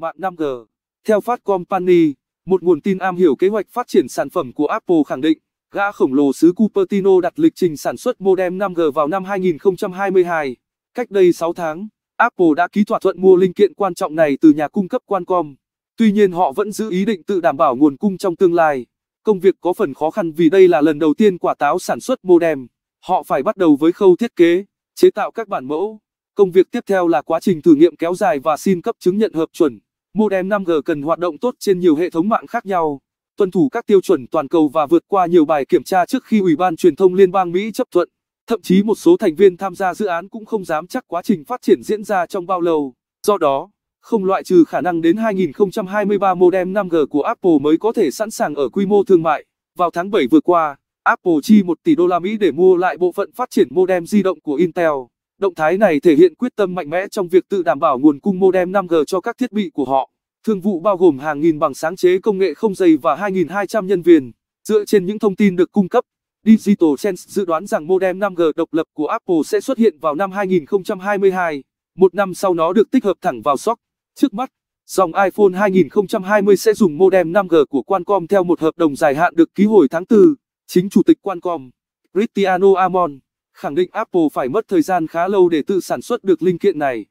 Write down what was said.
mạng 5G. Theo Fast Company, một nguồn tin am hiểu kế hoạch phát triển sản phẩm của Apple khẳng định, gã khổng lồ xứ Cupertino đặt lịch trình sản xuất modem 5G vào năm 2022. Cách đây 6 tháng, Apple đã ký thỏa thuận mua linh kiện quan trọng này từ nhà cung cấp Qualcomm. Tuy nhiên họ vẫn giữ ý định tự đảm bảo nguồn cung trong tương lai. Công việc có phần khó khăn vì đây là lần đầu tiên quả táo sản xuất modem. Họ phải bắt đầu với khâu thiết kế, chế tạo các bản mẫu. Công việc tiếp theo là quá trình thử nghiệm kéo dài và xin cấp chứng nhận hợp chuẩn. Modem 5G cần hoạt động tốt trên nhiều hệ thống mạng khác nhau, tuân thủ các tiêu chuẩn toàn cầu và vượt qua nhiều bài kiểm tra trước khi Ủy ban Truyền thông Liên bang Mỹ chấp thuận. Thậm chí một số thành viên tham gia dự án cũng không dám chắc quá trình phát triển diễn ra trong bao lâu. Do đó, không loại trừ khả năng đến 2023 modem 5G của Apple mới có thể sẵn sàng ở quy mô thương mại. Vào tháng 7 vừa qua, Apple chi 1 tỷ đô la Mỹ để mua lại bộ phận phát triển modem di động của Intel. Động thái này thể hiện quyết tâm mạnh mẽ trong việc tự đảm bảo nguồn cung modem 5G cho các thiết bị của họ. Thương vụ bao gồm hàng nghìn bằng sáng chế công nghệ không dây và 2.200 nhân viên. Dựa trên những thông tin được cung cấp, Digital Trends dự đoán rằng modem 5G độc lập của Apple sẽ xuất hiện vào năm 2022, một năm sau nó được tích hợp thẳng vào SOC. Trước mắt, dòng iPhone 2020 sẽ dùng modem 5G của Qualcomm theo một hợp đồng dài hạn được ký hồi tháng 4. Chính Chủ tịch Qualcomm, Cristiano Amon, khẳng định Apple phải mất thời gian khá lâu để tự sản xuất được linh kiện này.